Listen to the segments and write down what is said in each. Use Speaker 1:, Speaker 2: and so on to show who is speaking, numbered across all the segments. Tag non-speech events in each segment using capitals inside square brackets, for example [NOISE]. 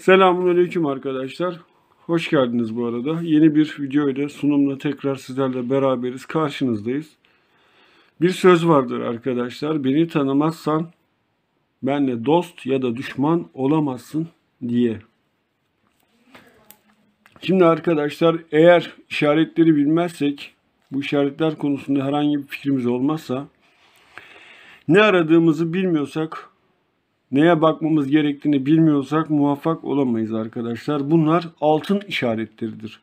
Speaker 1: Selamünaleyküm arkadaşlar. Hoş geldiniz bu arada. Yeni bir videoyla sunumla tekrar sizlerle beraberiz. Karşınızdayız. Bir söz vardır arkadaşlar. Beni tanımazsan benle dost ya da düşman olamazsın diye. Şimdi arkadaşlar eğer işaretleri bilmezsek bu işaretler konusunda herhangi bir fikrimiz olmazsa ne aradığımızı bilmiyorsak neye bakmamız gerektiğini bilmiyorsak muvaffak olamayız arkadaşlar. Bunlar altın işaretleridir.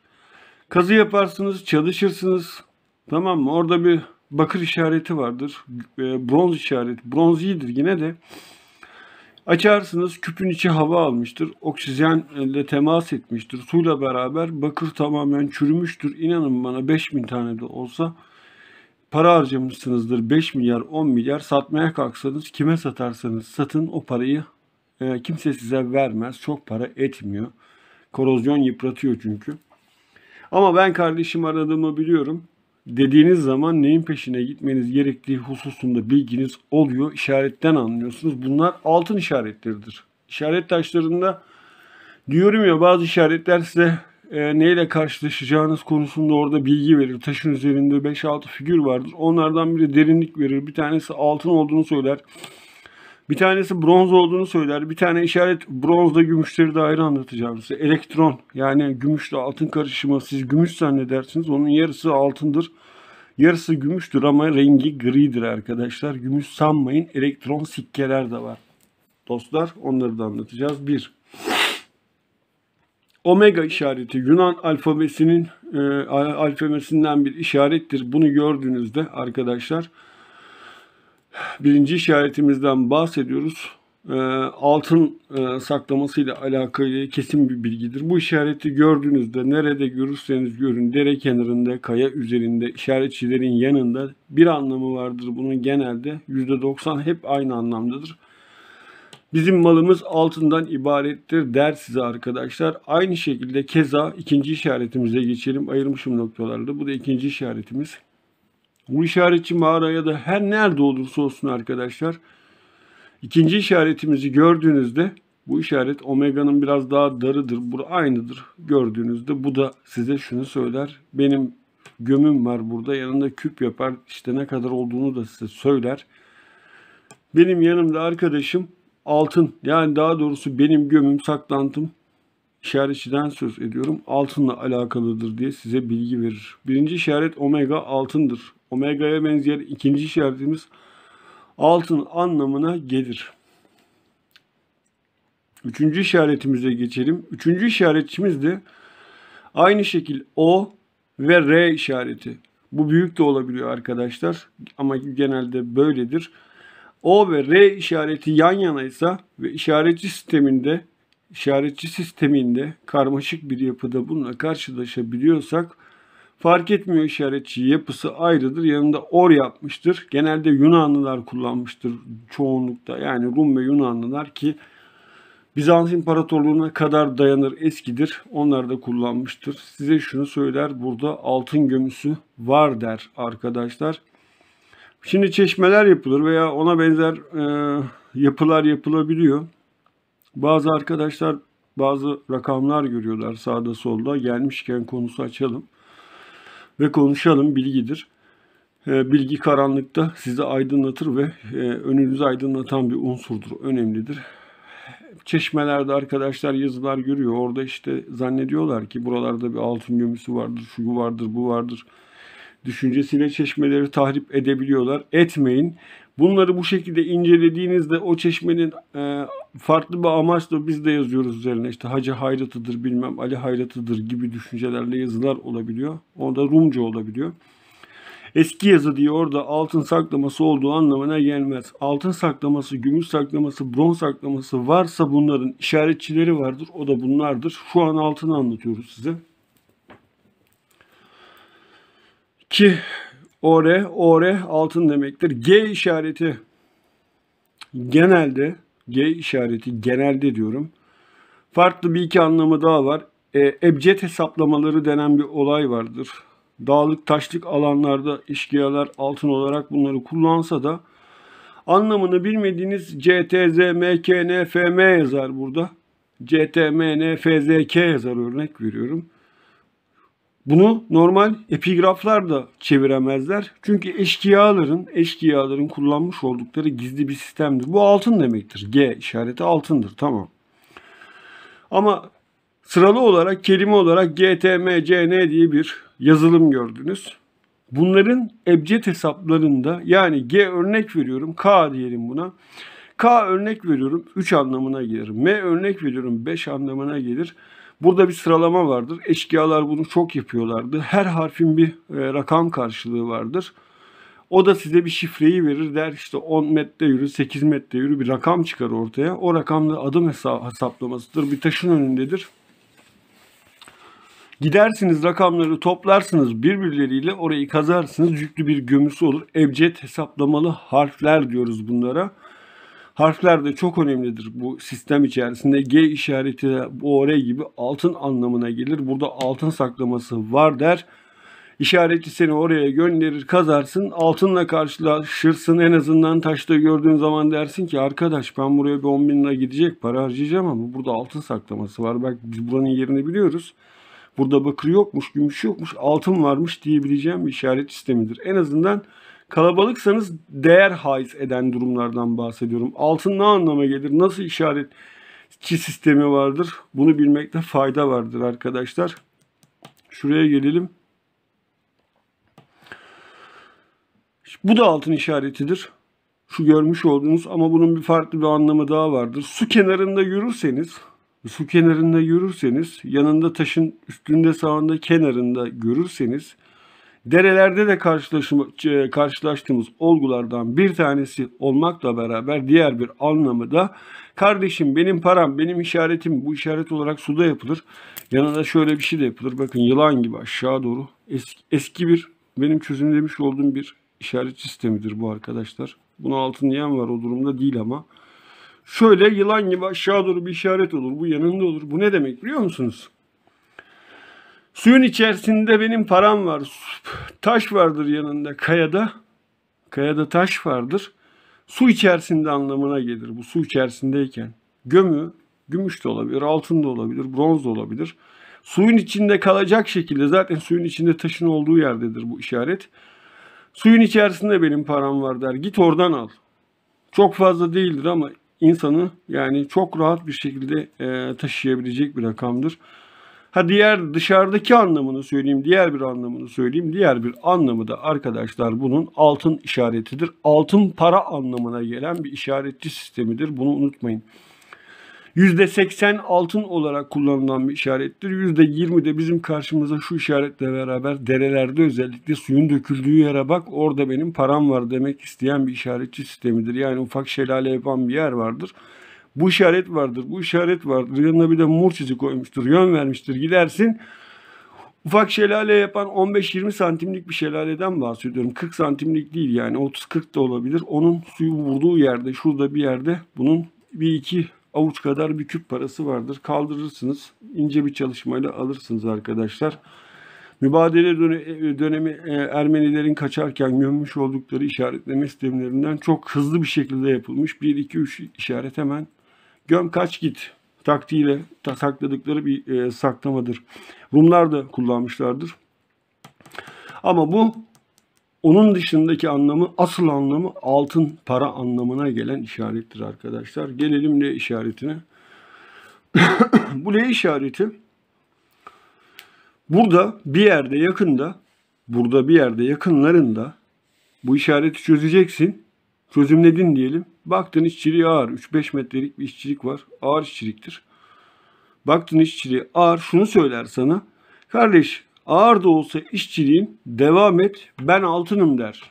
Speaker 1: Kazı yaparsınız, çalışırsınız. Tamam mı? Orada bir bakır işareti vardır. E, bronz işareti. Bronz iyidir yine de. Açarsınız küpün içi hava almıştır. Oksijenle temas etmiştir. Suyla beraber bakır tamamen çürümüştür. İnanın bana 5000 tane de olsa para harcamışsınızdır 5 milyar 10 milyar satmaya kalksanız kime satarsanız satın o parayı e, kimse size vermez çok para etmiyor. Korozyon yıpratıyor çünkü. Ama ben kardeşim aradığımı biliyorum. Dediğiniz zaman neyin peşine gitmeniz gerektiği hususunda bilginiz oluyor. İşaretten anlıyorsunuz. Bunlar altın işaretleridir. İşaret taşlarında diyorum ya bazı işaretler size e, neyle karşılaşacağınız konusunda orada bilgi verir. Taşın üzerinde 5-6 figür vardır. Onlardan biri derinlik verir. Bir tanesi altın olduğunu söyler. Bir tanesi bronz olduğunu söyler. Bir tane işaret bronzda gümüşleri de ayrı anlatacağım size. Elektron yani gümüşle altın karışımı siz gümüş zannedersiniz. Onun yarısı altındır. Yarısı gümüştür ama rengi gridir arkadaşlar. Gümüş sanmayın. Elektron sikkeler de var. Dostlar onları da anlatacağız. Bir. Omega işareti Yunan alfabesinin e, alfabesinden bir işarettir. Bunu gördüğünüzde arkadaşlar birinci işaretimizden bahsediyoruz. E, altın e, saklamasıyla alakalı kesin bir bilgidir. Bu işareti gördüğünüzde nerede görürseniz görün dere kenarında, kaya üzerinde, işaretçilerin yanında bir anlamı vardır. Bunun genelde %90 hep aynı anlamdadır. Bizim malımız altından ibarettir der size arkadaşlar. Aynı şekilde keza ikinci işaretimize geçelim. Ayırmışım noktalarda. Bu da ikinci işaretimiz. Bu işaretçi mağaraya da her nerede olursa olsun arkadaşlar. İkinci işaretimizi gördüğünüzde bu işaret omega'nın biraz daha darıdır. Bu aynıdır. Gördüğünüzde bu da size şunu söyler. Benim gömüm var burada. Yanında küp yapar. İşte ne kadar olduğunu da size söyler. Benim yanımda arkadaşım altın yani daha doğrusu benim gömüm saklantım işaretçiden söz ediyorum altınla alakalıdır diye size bilgi verir. Birinci işaret omega altındır. Omega'ya benzeyen ikinci işaretimiz altın anlamına gelir. Üçüncü işaretimize geçelim. Üçüncü işaretçimiz de aynı şekil O ve R işareti. Bu büyük de olabiliyor arkadaşlar ama genelde böyledir. O ve R işareti yan yanaysa ve işaretçi sisteminde işaretçi sisteminde karmaşık bir yapıda bununla karşılaşabiliyorsak fark etmiyor işaretçi yapısı ayrıdır. Yanında or yapmıştır. Genelde Yunanlılar kullanmıştır çoğunlukta. Yani Rum ve Yunanlılar ki Bizans İmparatorluğu'na kadar dayanır eskidir. Onlar da kullanmıştır. Size şunu söyler burada altın gömüsü var der arkadaşlar. Şimdi çeşmeler yapılır veya ona benzer e, yapılar yapılabiliyor. Bazı arkadaşlar bazı rakamlar görüyorlar sağda solda. Gelmişken konusu açalım ve konuşalım bilgidir. E, bilgi karanlıkta sizi aydınlatır ve e, önünüzü aydınlatan bir unsurdur, önemlidir. Çeşmelerde arkadaşlar yazılar görüyor. Orada işte zannediyorlar ki buralarda bir altın gömüsü vardır, şu vardır, bu vardır düşüncesiyle çeşmeleri tahrip edebiliyorlar. Etmeyin. Bunları bu şekilde incelediğinizde o çeşmenin e, farklı bir amaçla biz de yazıyoruz üzerine işte Hacı hayratıdır bilmem Ali hayratıdır gibi düşüncelerle yazılar olabiliyor. O da Rumca olabiliyor. Eski yazı diye orada altın saklaması olduğu anlamına gelmez. Altın saklaması, gümüş saklaması, bronz saklaması varsa bunların işaretçileri vardır. O da bunlardır. Şu an altını anlatıyoruz size. Ki ore, ore altın demektir. G işareti genelde, G işareti genelde diyorum. Farklı bir iki anlamı daha var. E, ebced hesaplamaları denen bir olay vardır. Dağlık taşlık alanlarda işgiyalar altın olarak bunları kullansa da anlamını bilmediğiniz CTZ, MKN, FM yazar burada. CTMN, FZK yazar örnek veriyorum. Bunu normal epigraflar da çeviremezler. Çünkü eşkıyaların, eşkıyaların kullanmış oldukları gizli bir sistemdir. Bu altın demektir. G işareti altındır. Tamam. Ama sıralı olarak, kelime olarak GTMCN diye bir yazılım gördünüz. Bunların ebced hesaplarında yani G örnek veriyorum, K diyelim buna. K örnek veriyorum 3 anlamına gelir. M örnek veriyorum 5 anlamına gelir. Burada bir sıralama vardır. Eşkıyalar bunu çok yapıyorlardı. Her harfin bir e, rakam karşılığı vardır. O da size bir şifreyi verir der işte 10 metre yürü 8 metre yürü bir rakam çıkar ortaya. O rakamla adım hesaplamasıdır. Bir taşın önündedir. Gidersiniz rakamları toplarsınız birbirleriyle orayı kazarsınız yüklü bir gömüsü olur. Ebced hesaplamalı harfler diyoruz bunlara. Harfler de çok önemlidir bu sistem içerisinde. G işareti OR gibi altın anlamına gelir. Burada altın saklaması var der. İşareti seni oraya gönderir, kazarsın, altınla karşılaşırsın. En azından taşta gördüğün zaman dersin ki arkadaş ben buraya bir 10 bin lira gidecek para harcayacağım ama burada altın saklaması var. Bak biz buranın yerini biliyoruz. Burada bakır yokmuş, gümüş yokmuş, altın varmış diyebileceğim bir işaret sistemidir. En azından Kalabalıksanız değer haiz eden durumlardan bahsediyorum. Altın ne anlama gelir? Nasıl işaretçi sistemi vardır? Bunu bilmekte fayda vardır arkadaşlar. Şuraya gelelim. Bu da altın işaretidir. Şu görmüş olduğunuz ama bunun bir farklı bir anlamı daha vardır. Su kenarında görürseniz, su kenarında görürseniz, yanında taşın üstünde sağında kenarında görürseniz Derelerde de e, karşılaştığımız olgulardan bir tanesi olmakla beraber diğer bir anlamı da kardeşim benim param, benim işaretim bu işaret olarak suda yapılır. yanında şöyle bir şey de yapılır. Bakın yılan gibi aşağı doğru eski, eski bir benim çözümlemiş olduğum bir işaret sistemidir bu arkadaşlar. Buna altın yiyen var o durumda değil ama. Şöyle yılan gibi aşağı doğru bir işaret olur. Bu yanında olur. Bu ne demek biliyor musunuz? Suyun içerisinde benim param var. Taş vardır yanında kayada. Kayada taş vardır. Su içerisinde anlamına gelir bu su içerisindeyken. Gömü, gümüş de olabilir, altın da olabilir, bronz da olabilir. Suyun içinde kalacak şekilde zaten suyun içinde taşın olduğu yerdedir bu işaret. Suyun içerisinde benim param var der. Git oradan al. Çok fazla değildir ama insanı yani çok rahat bir şekilde taşıyabilecek bir rakamdır. Ha diğer dışarıdaki anlamını söyleyeyim, diğer bir anlamını söyleyeyim. Diğer bir anlamı da arkadaşlar bunun altın işaretidir. Altın para anlamına gelen bir işaretçi sistemidir. Bunu unutmayın. %80 altın olarak kullanılan bir işarettir. %20 de bizim karşımıza şu işaretle beraber derelerde özellikle suyun döküldüğü yere bak orada benim param var demek isteyen bir işaretçi sistemidir. Yani ufak şelale yapan bir yer vardır. Bu işaret vardır, bu işaret vardır. Yanına bir de mur çizi koymuştur, yön vermiştir. Gidersin ufak şelale yapan 15-20 santimlik bir şelaleden bahsediyorum. 40 santimlik değil yani 30-40 da olabilir. Onun suyu vurduğu yerde şurada bir yerde bunun bir iki avuç kadar bir küp parası vardır. Kaldırırsınız. ince bir çalışmayla alırsınız arkadaşlar. Mübadele e, dönemi e, Ermenilerin kaçarken gömmüş oldukları işaretleme sistemlerinden çok hızlı bir şekilde yapılmış. 1-2-3 işaret hemen göm kaç git taktiğiyle ta sakladıkları bir e, saklamadır. Rumlar da kullanmışlardır. Ama bu onun dışındaki anlamı, asıl anlamı altın para anlamına gelen işarettir arkadaşlar. Gelelim L işaretine. [COUGHS] bu L işareti burada bir yerde yakında, burada bir yerde yakınlarında bu işareti çözeceksin. Çözümledin diyelim. Baktın işçiliği ağır. 3-5 metrelik bir işçilik var. Ağır işçiliktir. Baktın işçiliği ağır. Şunu söyler sana. Kardeş ağır da olsa işçiliğin devam et ben altınım der.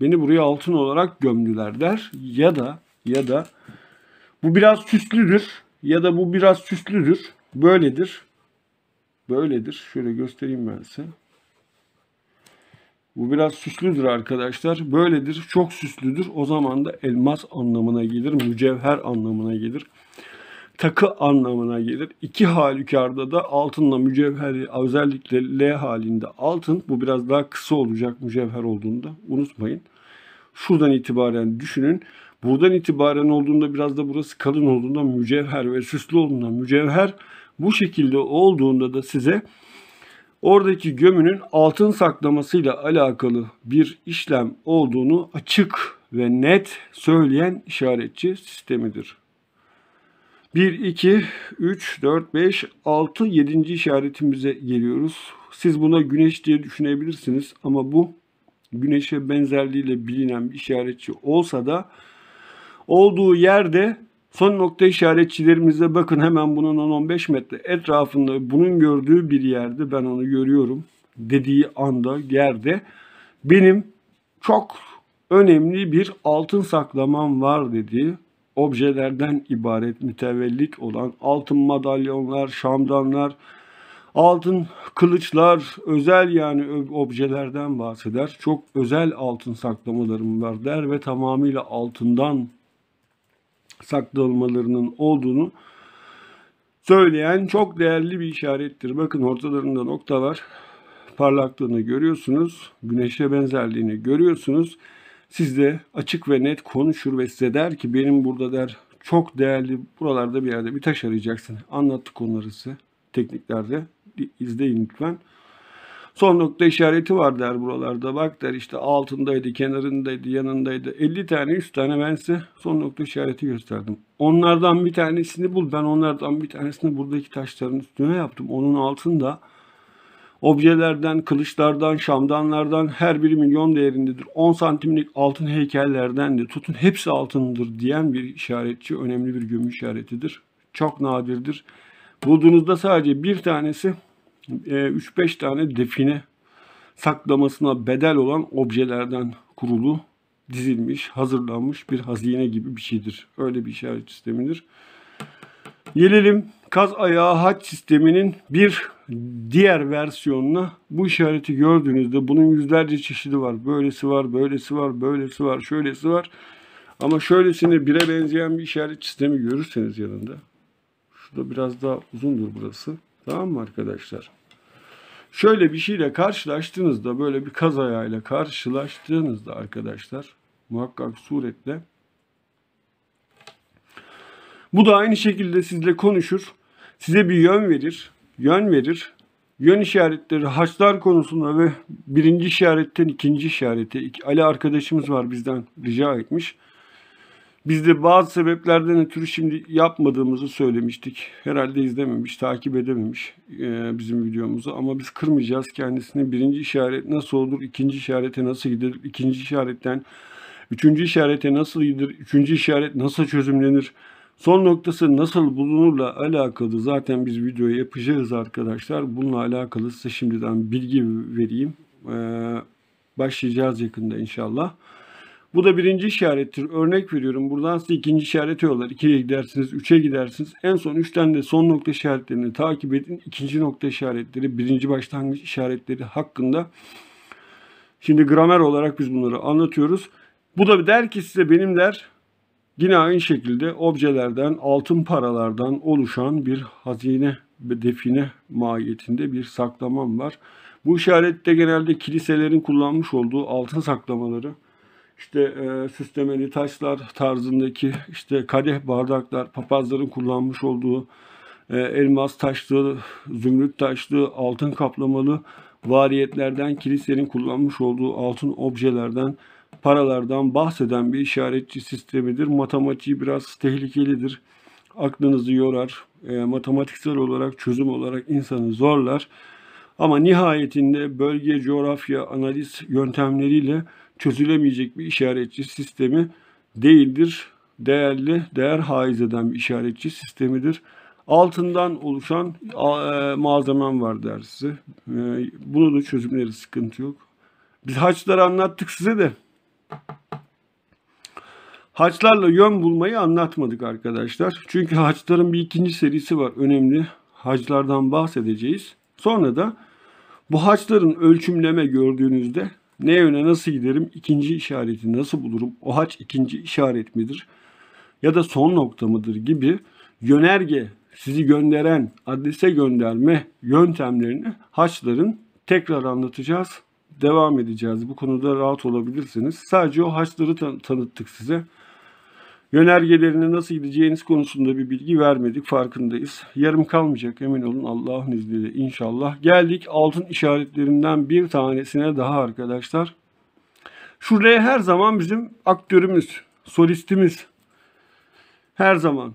Speaker 1: Beni buraya altın olarak gömdüler der. Ya da ya da bu biraz süslüdür ya da bu biraz süslüdür. Böyledir. Böyledir. Şöyle göstereyim ben size. Bu biraz süslüdür arkadaşlar. Böyledir. Çok süslüdür. O zaman da elmas anlamına gelir. Mücevher anlamına gelir. Takı anlamına gelir. İki halükarda da altınla mücevheri özellikle L halinde altın. Bu biraz daha kısa olacak mücevher olduğunda. Unutmayın. Şuradan itibaren düşünün. Buradan itibaren olduğunda biraz da burası kalın olduğunda mücevher ve süslü olduğunda mücevher bu şekilde olduğunda da size oradaki gömünün altın saklamasıyla alakalı bir işlem olduğunu açık ve net söyleyen işaretçi sistemidir. 1, 2, 3, 4, 5, 6, 7. işaretimize geliyoruz. Siz buna güneş diye düşünebilirsiniz ama bu güneşe benzerliğiyle bilinen bir işaretçi olsa da olduğu yerde Son nokta işaretçilerimize bakın hemen bunun 10-15 metre etrafında bunun gördüğü bir yerde ben onu görüyorum dediği anda yerde benim çok önemli bir altın saklamam var dediği objelerden ibaret mütevellik olan altın madalyonlar, şamdanlar, altın kılıçlar, özel yani objelerden bahseder. Çok özel altın saklamalarım var der ve tamamıyla altından saklı olmalarının olduğunu söyleyen çok değerli bir işarettir. Bakın ortalarında nokta var. Parlaklığını görüyorsunuz. Güneşe benzerliğini görüyorsunuz. Siz de açık ve net konuşur ve size der ki benim burada der çok değerli buralarda bir yerde bir taş arayacaksın. Anlattık onları size tekniklerde. İzleyin lütfen. Son nokta işareti var der buralarda. Bak der işte altındaydı, kenarındaydı, yanındaydı. 50 tane, 100 tane ben size son nokta işareti gösterdim. Onlardan bir tanesini bul. Ben onlardan bir tanesini buradaki taşların üstüne yaptım. Onun altında objelerden, kılıçlardan, şamdanlardan her biri milyon değerindedir. 10 santimlik altın heykellerden de tutun hepsi altındır diyen bir işaretçi önemli bir gömü işaretidir. Çok nadirdir. Bulduğunuzda sadece bir tanesi 3-5 e, tane define saklamasına bedel olan objelerden kurulu, dizilmiş, hazırlanmış bir hazine gibi bir şeydir. Öyle bir işaret sistemidir. Gelelim kaz ayağı haç sisteminin bir diğer versiyonuna. Bu işareti gördüğünüzde bunun yüzlerce çeşidi var. Böylesi var, böylesi var, böylesi var, şöylesi var. Ama şöylesine bire benzeyen bir işaret sistemi görürseniz yanında. Şurada biraz daha uzundur burası. Tamam mı arkadaşlar? Şöyle bir şeyle karşılaştığınızda, böyle bir kazayayla karşılaştığınızda arkadaşlar muhakkak suretle bu da aynı şekilde sizle konuşur. Size bir yön verir. Yön verir. Yön işaretleri haçlar konusunda ve birinci işaretten ikinci işarete. Ali arkadaşımız var bizden rica etmiş. Biz de bazı sebeplerden ötürü şimdi yapmadığımızı söylemiştik. Herhalde izlememiş, takip edememiş e, bizim videomuzu. Ama biz kırmayacağız kendisini. Birinci işaret nasıl olur, İkinci işarete nasıl gider, İkinci işaretten üçüncü işarete nasıl gider, üçüncü işaret nasıl çözümlenir, son noktası nasıl bulunurla alakalı zaten biz video yapacağız arkadaşlar. Bununla alakalı size şimdiden bilgi vereyim. E, başlayacağız yakında inşallah. Bu da birinci işarettir. Örnek veriyorum. Buradan size ikinci işareti yollar. İkiye gidersiniz, üçe gidersiniz. En son 3'ten de son nokta işaretlerini takip edin. İkinci nokta işaretleri, birinci başlangıç işaretleri hakkında. Şimdi gramer olarak biz bunları anlatıyoruz. Bu da der ki size benim der yine aynı şekilde objelerden, altın paralardan oluşan bir hazine define mahiyetinde bir saklamam var. Bu işarette genelde kiliselerin kullanmış olduğu altın saklamaları işte e, süslemeli taşlar tarzındaki işte kadeh bardaklar, papazların kullanmış olduğu e, elmas taşlı, zümrüt taşlı, altın kaplamalı variyetlerden, kilisenin kullanmış olduğu altın objelerden, paralardan bahseden bir işaretçi sistemidir. Matematiği biraz tehlikelidir. Aklınızı yorar, e, matematiksel olarak, çözüm olarak insanı zorlar. Ama nihayetinde bölge coğrafya analiz yöntemleriyle çözülemeyecek bir işaretçi sistemi değildir. Değerli, değer haiz eden bir işaretçi sistemidir. Altından oluşan e, malzemem var dersi. E, bunu da çözümleri sıkıntı yok. Biz haçları anlattık size de. Haçlarla yön bulmayı anlatmadık arkadaşlar. Çünkü haçların bir ikinci serisi var. Önemli haclardan bahsedeceğiz. Sonra da bu haçların ölçümleme gördüğünüzde ne yöne nasıl giderim? İkinci işareti nasıl bulurum? O haç ikinci işaret midir? Ya da son nokta mıdır gibi yönerge sizi gönderen adrese gönderme yöntemlerini haçların tekrar anlatacağız. Devam edeceğiz. Bu konuda rahat olabilirsiniz. Sadece o haçları tan tanıttık size yönergelerine nasıl gideceğiniz konusunda bir bilgi vermedik farkındayız. Yarım kalmayacak emin olun Allah'ın izniyle inşallah. Geldik altın işaretlerinden bir tanesine daha arkadaşlar. Şu R her zaman bizim aktörümüz, solistimiz. Her zaman.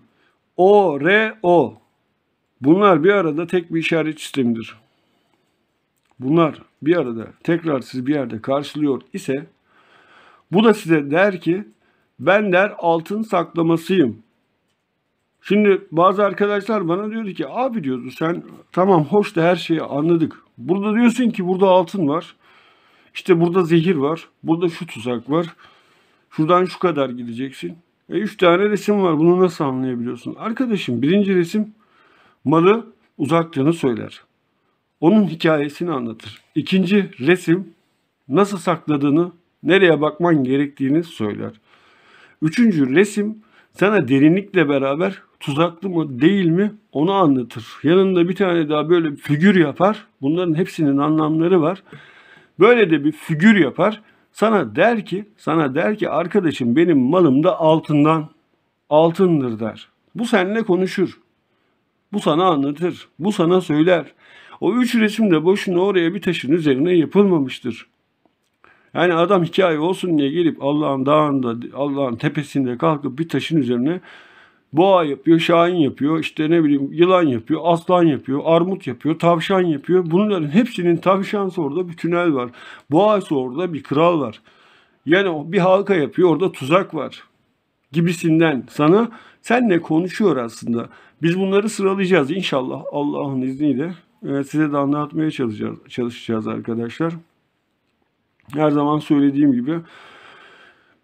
Speaker 1: O, R, O. Bunlar bir arada tek bir işaret sistemidir. Bunlar bir arada tekrar sizi bir yerde karşılıyor ise bu da size der ki ben der altın saklamasıyım. Şimdi bazı arkadaşlar bana diyordu ki abi diyordu sen tamam hoş da her şeyi anladık. Burada diyorsun ki burada altın var. İşte burada zehir var. Burada şu tuzak var. Şuradan şu kadar gideceksin. E üç tane resim var. Bunu nasıl anlayabiliyorsun? Arkadaşım birinci resim malı uzaklığını söyler. Onun hikayesini anlatır. İkinci resim nasıl sakladığını, nereye bakman gerektiğini söyler. Üçüncü resim sana derinlikle beraber tuzaklı mı değil mi onu anlatır. Yanında bir tane daha böyle bir figür yapar. Bunların hepsinin anlamları var. Böyle de bir figür yapar. Sana der ki, sana der ki arkadaşım benim malım da altından altındır der. Bu seninle konuşur. Bu sana anlatır. Bu sana söyler. O üç resim de boşuna oraya bir taşın üzerine yapılmamıştır. Yani adam hikaye olsun diye gelip Allah'ın dağında, Allah'ın tepesinde kalkıp bir taşın üzerine boğa yapıyor, şahin yapıyor, işte ne bileyim yılan yapıyor, aslan yapıyor, armut yapıyor, tavşan yapıyor. Bunların hepsinin tavşansı orada bir tünel var. Boğası orada bir kral var. Yani bir halka yapıyor orada tuzak var gibisinden sana senle konuşuyor aslında. Biz bunları sıralayacağız inşallah Allah'ın izniyle. Ee, size de anlatmaya çalışacağız, çalışacağız arkadaşlar. Her zaman söylediğim gibi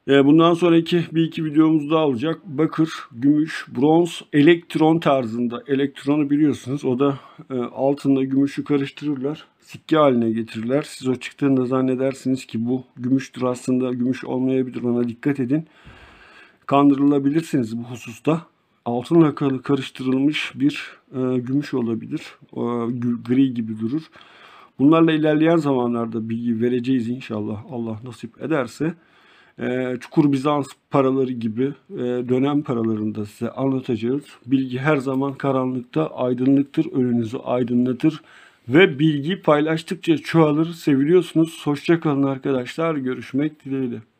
Speaker 1: ee, Bundan sonraki bir iki videomuz daha olacak. Bakır, gümüş, bronz, elektron tarzında. Elektronu biliyorsunuz. O da e, altında gümüşü karıştırırlar. Sikke haline getirirler. Siz o çıktığında zannedersiniz ki bu gümüştür aslında. Gümüş olmayabilir. Ona dikkat edin. Kandırılabilirsiniz bu hususta. Altınla karıştırılmış bir e, gümüş olabilir. Gri gibi durur. Bunlarla ilerleyen zamanlarda bilgi vereceğiz inşallah Allah nasip ederse. Ee, Çukur Bizans paraları gibi e, dönem paralarında size anlatacağız. Bilgi her zaman karanlıkta aydınlıktır, önünüzü aydınlatır ve bilgi paylaştıkça çoğalır. Seviliyorsunuz. Hoşçakalın arkadaşlar. Görüşmek dileğiyle.